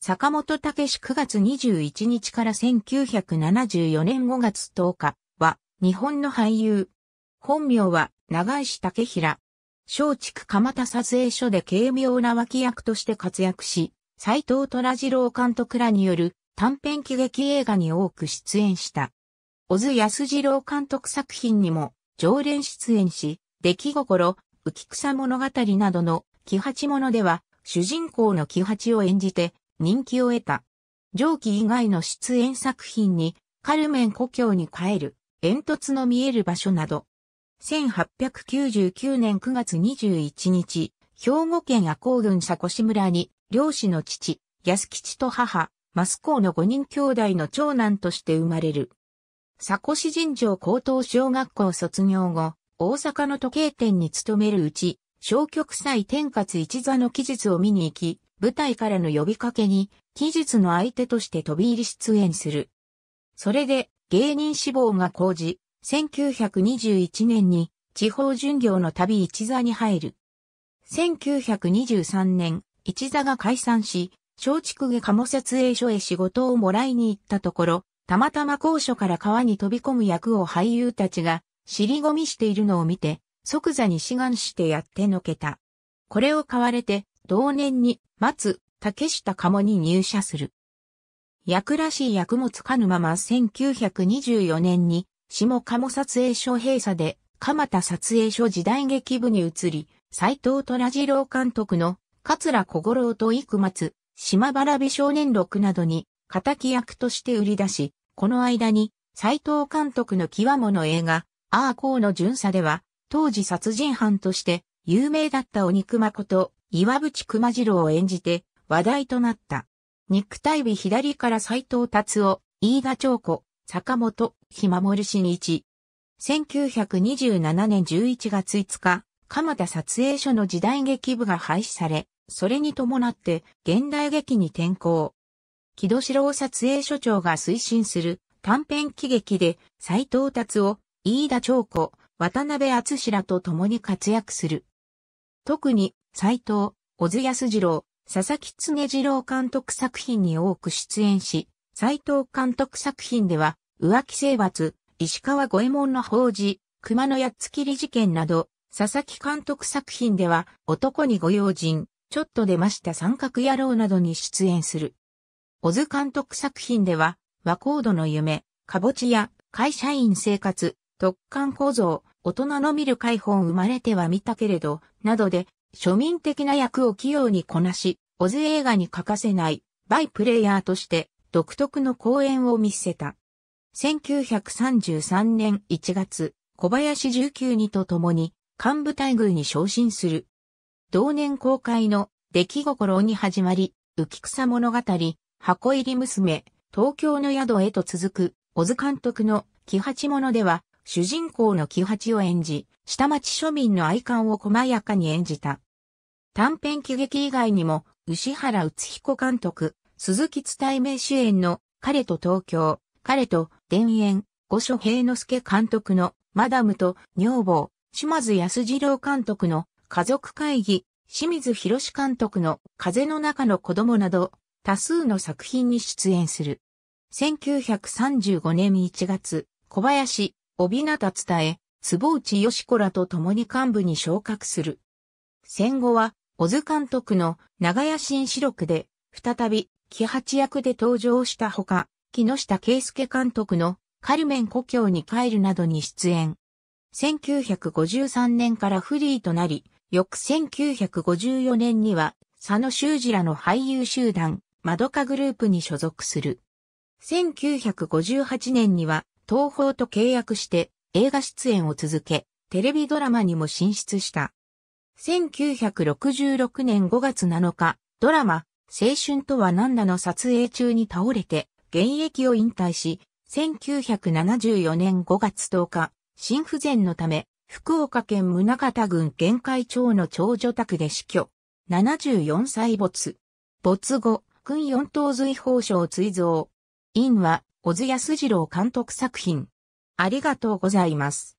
坂本武史9月21日から1974年5月10日は日本の俳優。本名は長石武平。松竹鎌田撮影所で軽妙な脇役として活躍し、斎藤虎次郎監督らによる短編喜劇映画に多く出演した。小津安二郎監督作品にも常連出演し、出来心、浮草物語などの木八物では主人公の木八を演じて人気を得た。上記以外の出演作品に、カルメン故郷に帰る、煙突の見える場所など。1899年9月21日、兵庫県赤穂郡佐古志村に、漁師の父、安吉と母、マスコーの5人兄弟の長男として生まれる。佐古志神城高等小学校卒業後、大阪の時計店に勤めるうち、小極祭天活一座の記述を見に行き、部隊からの呼びかけに、技術の相手として飛び入り出演する。それで、芸人志望が講じ、1921年に地方巡業の旅一座に入る。1923年、一座が解散し、松竹下鴨設営所へ仕事をもらいに行ったところ、たまたま高所から川に飛び込む役を俳優たちが尻込みしているのを見て、即座に志願してやってのけた。これを買われて、同年に松、竹下鴨に入社する。役らしい役もつかぬまま1924年に、下鴨撮影所閉鎖で、蒲田撮影所時代劇部に移り、斎藤虎次郎監督の、桂小五郎と幾松、島原美少年録などに、仇役として売り出し、この間に、斎藤監督の際物映画、アーコーの巡査では、当時殺人犯として、有名だった鬼熊こと岩淵熊次郎を演じて話題となった。肉体美左から斎藤達夫、飯田長子、坂本、ひまもるしに一。1927年11月5日、蒲田撮影所の時代劇部が廃止され、それに伴って現代劇に転向。木戸志郎撮影所長が推進する短編喜劇で斎藤達夫、飯田長子、渡辺厚らと共に活躍する。特に斎藤、小津安二郎、佐々木常二郎監督作品に多く出演し、斎藤監督作品では、浮気征伐、石川五右衛門の法事、熊野やっつきり事件など、佐々木監督作品では、男にご用心、ちょっと出ました三角野郎などに出演する。小津監督作品では、和コードの夢、かぼちや、会社員生活、特艦構造、大人の見る解放生まれては見たけれど、などで、庶民的な役を器用にこなし、オズ映画に欠かせないバイプレイヤーとして独特の公演を見せた。1933年1月、小林十九にと共に幹部待遇に昇進する。同年公開の出来心に始まり、浮草物語、箱入り娘、東京の宿へと続く、小津監督の木八物では、主人公の木八を演じ、下町庶民の愛観を細やかに演じた。短編喜劇以外にも、牛原宇津彦監督、鈴木伝明主演の彼と東京、彼と田園、五所平之助監督のマダムと女房、島津安二郎監督の家族会議、清水博士監督の風の中の子供など、多数の作品に出演する。1935年1月、小林、帯名た伝え、坪内義子らと共に幹部に昇格する。戦後は、小津監督の長屋新四六で、再び、木八役で登場したほか、木下圭介監督のカルメン故郷に帰るなどに出演。1953年からフリーとなり、翌1954年には、佐野修二らの俳優集団、まどかグループに所属する。1958年には、東宝と契約して映画出演を続け、テレビドラマにも進出した。1966年5月7日、ドラマ、青春とは何だの撮影中に倒れて、現役を引退し、1974年5月10日、心不全のため、福岡県宗方郡玄海町の長女宅で死去。74歳没。没後、軍四等随法賞追贈。院は、小津安二郎監督作品。ありがとうございます。